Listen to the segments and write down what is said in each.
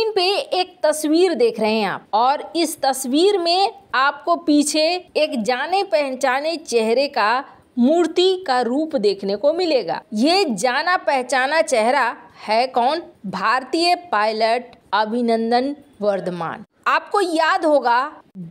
screen पे एक तस्वीर देख रहे हैं आप और इस तस्वीर में आपको पीछे एक जाने पहचाने चेहरे का मूर्ति का रूप देखने को मिलेगा ये जाना पहचाना चेहरा है कौन भारतीय पायलट अभिनंदन वर्धमान आपको याद होगा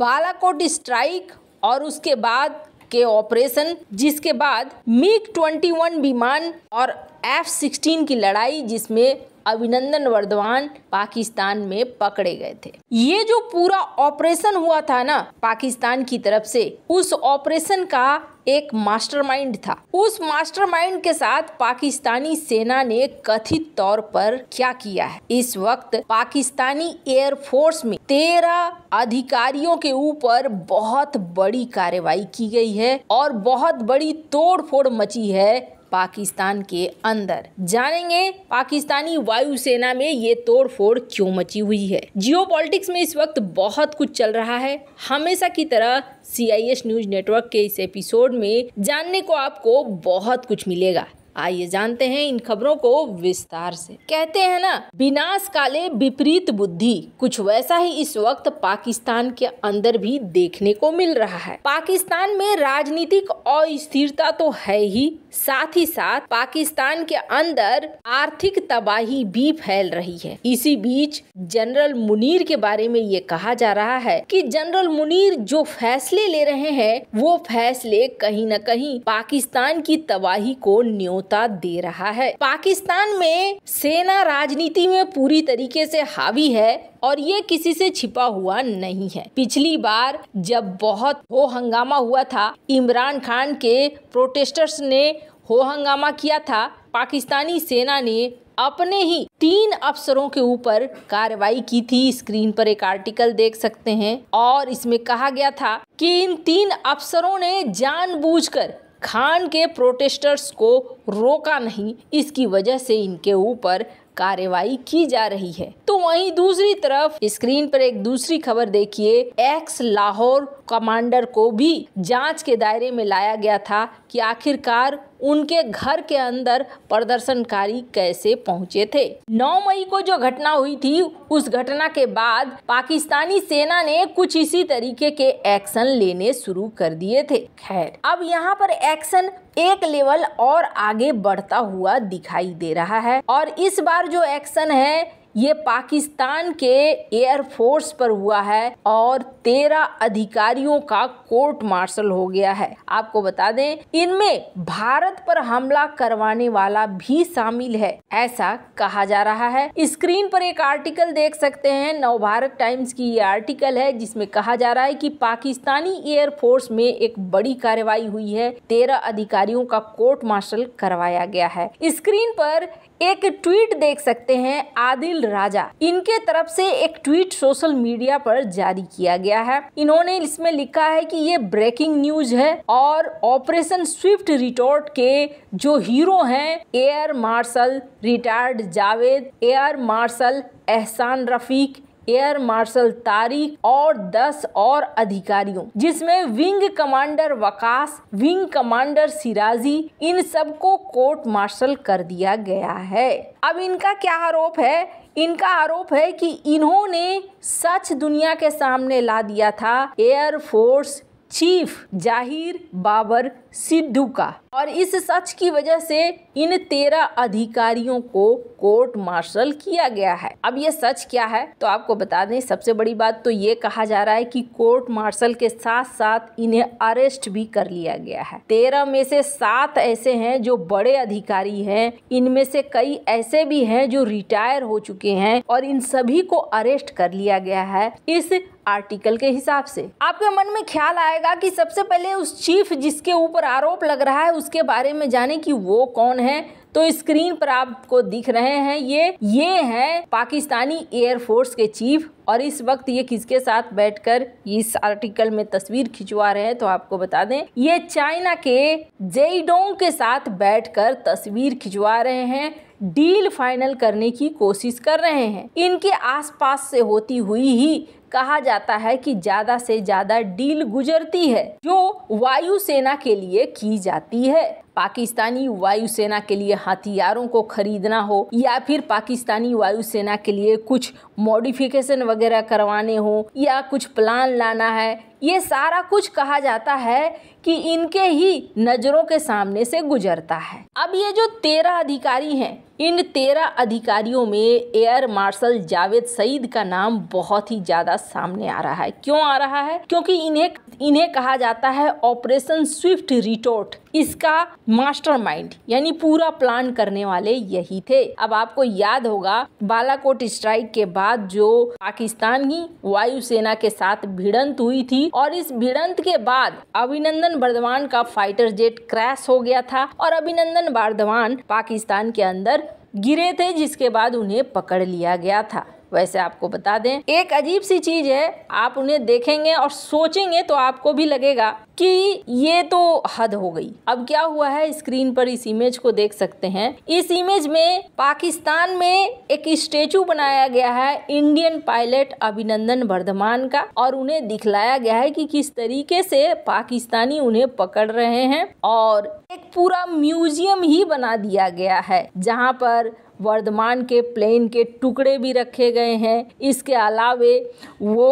बालाकोट स्ट्राइक और उसके बाद के ऑपरेशन जिसके बाद मिग 21 विमान और एफ 16 की लड़ाई जिसमें अभिनंदन वर्धमान पाकिस्तान में पकड़े गए थे ये जो पूरा ऑपरेशन हुआ था ना पाकिस्तान की तरफ से उस ऑपरेशन का एक मास्टरमाइंड था उस मास्टरमाइंड के साथ पाकिस्तानी सेना ने कथित तौर पर क्या किया है इस वक्त पाकिस्तानी एयरफोर्स में तेरह अधिकारियों के ऊपर बहुत बड़ी कार्रवाई की गई है और बहुत बड़ी तोड़फोड़ मची है पाकिस्तान के अंदर जानेंगे पाकिस्तानी वायुसेना में ये तोड़फोड़ क्यों मची हुई है जियोपॉलिटिक्स में इस वक्त बहुत कुछ चल रहा है हमेशा की तरह सी न्यूज नेटवर्क के इस एपिसोड में जानने को आपको बहुत कुछ मिलेगा आइए जानते हैं इन खबरों को विस्तार से कहते हैं ना विनाश काले विपरीत बुद्धि कुछ वैसा ही इस वक्त पाकिस्तान के अंदर भी देखने को मिल रहा है पाकिस्तान में राजनीतिक अस्थिरता तो है ही साथ ही साथ पाकिस्तान के अंदर आर्थिक तबाही भी फैल रही है इसी बीच जनरल मुनीर के बारे में ये कहा जा रहा है कि जनरल मुनीर जो फैसले ले रहे हैं वो फैसले कहीं न कहीं पाकिस्तान की तबाही को न्यो न्योता दे रहा है पाकिस्तान में सेना राजनीति में पूरी तरीके से हावी है और ये किसी से छिपा हुआ नहीं है पिछली बार जब बहुत हो हंगामा हुआ था इमरान खान के प्रोटेस्टर्स ने हो हंगामा किया था पाकिस्तानी सेना ने अपने ही तीन अफसरों के ऊपर कार्रवाई की थी स्क्रीन पर एक आर्टिकल देख सकते हैं और इसमें कहा गया था कि इन तीन अफसरों ने जानबूझकर खान के प्रोटेस्टर्स को रोका नहीं इसकी वजह से इनके ऊपर कार्रवाई की जा रही है तो वहीं दूसरी तरफ स्क्रीन पर एक दूसरी खबर देखिए एक्स लाहौर कमांडर को भी जांच के दायरे में लाया गया था कि आखिरकार उनके घर के अंदर प्रदर्शनकारी कैसे पहुंचे थे 9 मई को जो घटना हुई थी उस घटना के बाद पाकिस्तानी सेना ने कुछ इसी तरीके के एक्शन लेने शुरू कर दिए थे खैर अब यहाँ पर एक्शन एक लेवल और आगे बढ़ता हुआ दिखाई दे रहा है और इस बार जो एक्शन है ये पाकिस्तान के एयरफोर्स पर हुआ है और तेरह अधिकारियों का कोर्ट मार्शल हो गया है आपको बता दें इनमें भारत पर हमला करवाने वाला भी शामिल है ऐसा कहा जा रहा है स्क्रीन पर एक आर्टिकल देख सकते हैं नवभारत टाइम्स की ये आर्टिकल है जिसमें कहा जा रहा है कि पाकिस्तानी एयरफोर्स में एक बड़ी कार्रवाई हुई है तेरह अधिकारियों का कोर्ट मार्शल करवाया गया है स्क्रीन पर एक ट्वीट देख सकते हैं आदिल राजा इनके तरफ से एक ट्वीट सोशल मीडिया पर जारी किया गया है इन्होंने इसमें लिखा है कि ये ब्रेकिंग न्यूज है और ऑपरेशन स्विफ्ट रिटोर्ट के जो हीरो हैं air marshal retired Javed air marshal Ehsan Rafiq air marshal Tariq और 10 और अधिकारियों जिसमें wing commander Waqas wing commander Siraji इन सबको कोर्ट मार्शल कर दिया गया है अब इनका क्या आरोप है इनका आरोप है कि इन्होंने सच दुनिया के सामने ला दिया था एयरफोर्स चीफ जाहिर बाबर सिद्धू का और इस सच की वजह से इन तेरह अधिकारियों को कोर्ट मार्शल किया गया है अब ये सच क्या है तो आपको बता दें सबसे बड़ी बात तो ये कहा जा रहा है कि कोर्ट मार्शल के साथ साथ इन्हें अरेस्ट भी कर लिया गया है तेरह में से सात ऐसे हैं जो बड़े अधिकारी हैं इनमें से कई ऐसे भी हैं जो रिटायर हो चुके हैं और इन सभी को अरेस्ट कर लिया गया है इस आर्टिकल के हिसाब से आपके मन में ख्याल आएगा कि सबसे पहले उस चीफ जिसके ऊपर आरोप लग रहा है उसके बारे में जाने कि वो कौन है तो स्क्रीन पर आपको दिख रहे हैं ये ये है पाकिस्तानी एयरफोर्स के चीफ और इस वक्त ये किसके साथ बैठकर इस आर्टिकल में तस्वीर खिंचवा रहे हैं तो आपको बता दें ये चाइना के जेईडोंग के साथ बैठकर तस्वीर खिंचवा रहे हैं डील फाइनल करने की कोशिश कर रहे हैं इनके आसपास से होती हुई ही कहा जाता है कि ज़्यादा से ज़्यादा डील गुजरती है जो वायुसेना के लिए की जाती है पाकिस्तानी वायुसेना के लिए हथियारों को खरीदना हो या फिर पाकिस्तानी वायुसेना के लिए कुछ मॉडिफिकेशन वगैरह करवाने हो या कुछ प्लान लाना है ये सारा कुछ कहा जाता है कि इनके ही नज़रों के सामने से गुजरता है अब ये जो तेरह अधिकारी हैं इन तेरह अधिकारियों में एयर मार्शल जावेद सईद का नाम बहुत ही ज़्यादा सामने आ रहा है क्यों आ रहा है क्योंकि इन्हें इन्हें कहा जाता है ऑपरेशन स्विफ्ट रिटोर्ट इसका मास्टरमाइंड यानी पूरा प्लान करने वाले यही थे अब आपको याद होगा बालाकोट स्ट्राइक के बाद जो पाकिस्तान ही वायुसेना के साथ भिड़ंत हुई थी थी और इस भिड़ंत के बाद अभिनंदन बर्धमान का फाइटर जेट क्रैश हो गया था और अभिनंदन बर्धमान पाकिस्तान के अंदर गिरे थे जिसके बाद उन्हें पकड़ लिया गया था वैसे आपको बता दें एक अजीब सी चीज़ है आप उन्हें देखेंगे और सोचेंगे तो आपको भी लगेगा कि ये तो हद हो गई अब क्या हुआ है स्क्रीन पर इस इमेज को देख सकते हैं इस इमेज में पाकिस्तान में एक स्टेचू बनाया गया है इंडियन पायलट अभिनंदन वर्धमान का और उन्हें दिखलाया गया है कि किस तरीके से पाकिस्तानी उन्हें पकड़ रहे हैं और एक पूरा म्यूजियम ही बना दिया गया है जहाँ पर वर्धमान के प्लेन के टुकड़े भी रखे गए हैं इसके अलावे वो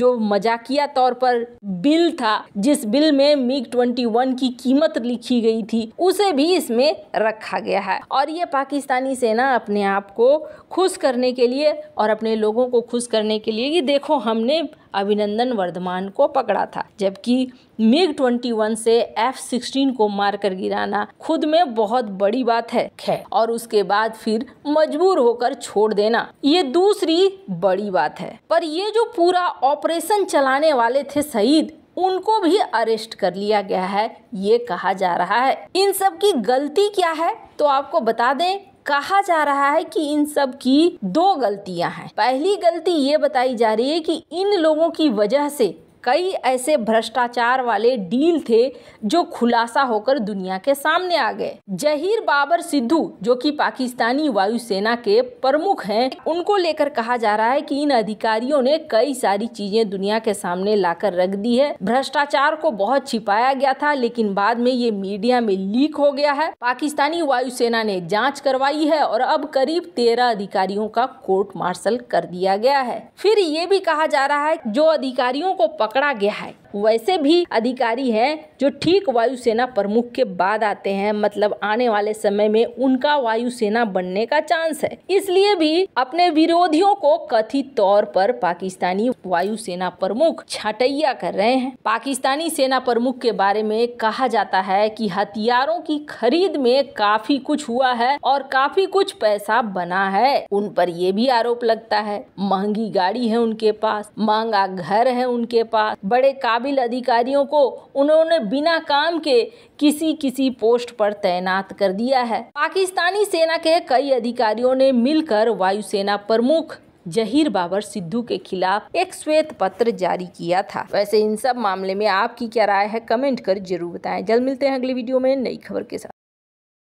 जो मजाकिया तौर पर बिल था जिस बिल में मिग 21 की कीमत लिखी गई थी उसे भी इसमें रखा गया है और ये पाकिस्तानी सेना अपने आप को खुश करने के लिए और अपने लोगों को खुश करने के लिए कि देखो हमने अभिनंदन वर्धमान को पकड़ा था जबकि मिग 21 से एफ सिक्सटीन को मार कर गिराना खुद में बहुत बड़ी बात है खैर और उसके बाद फिर मजबूर होकर छोड़ देना ये दूसरी बड़ी बात है पर ये जो पूरा ऑपरेशन चलाने वाले थे सईद उनको भी अरेस्ट कर लिया गया है ये कहा जा रहा है इन सब की गलती क्या है तो आपको बता दें कहा जा रहा है कि इन सब की दो गलतियां हैं पहली गलती ये बताई जा रही है कि इन लोगों की वजह से कई ऐसे भ्रष्टाचार वाले डील थे जो खुलासा होकर दुनिया के सामने आ गए जहीर बाबर सिद्धू जो कि पाकिस्तानी वायुसेना के प्रमुख हैं उनको लेकर कहा जा रहा है कि इन अधिकारियों ने कई सारी चीजें दुनिया के सामने लाकर रख दी है भ्रष्टाचार को बहुत छिपाया गया था लेकिन बाद में ये मीडिया में लीक हो गया है पाकिस्तानी वायुसेना ने जाँच करवाई है और अब करीब तेरह अधिकारियों का कोर्ट मार्शल कर दिया गया है फिर ये भी कहा जा रहा है जो अधिकारियों को पकड़ पकड़ा गया है वैसे भी अधिकारी हैं जो ठीक वायुसेना प्रमुख के बाद आते हैं मतलब आने वाले समय में उनका वायुसेना बनने का चांस है इसलिए भी अपने विरोधियों को कथित तौर पर पाकिस्तानी वायुसेना प्रमुख छटैया कर रहे हैं पाकिस्तानी सेना प्रमुख के बारे में कहा जाता है कि हथियारों की खरीद में काफी कुछ हुआ है और काफी कुछ पैसा बना है उन पर यह भी आरोप लगता है महंगी गाड़ी है उनके पास महंगा घर है उनके पास बड़े काबिल काबिल अधिकारियों को उन्होंने बिना काम के किसी किसी पोस्ट पर तैनात कर दिया है पाकिस्तानी सेना के कई अधिकारियों ने मिलकर वायुसेना प्रमुख जहीर बाबर सिद्धू के खिलाफ एक श्वेत पत्र जारी किया था वैसे इन सब मामले में आपकी क्या राय है कमेंट कर जरूर बताएं जल्द मिलते हैं अगली वीडियो में नई खबर के साथ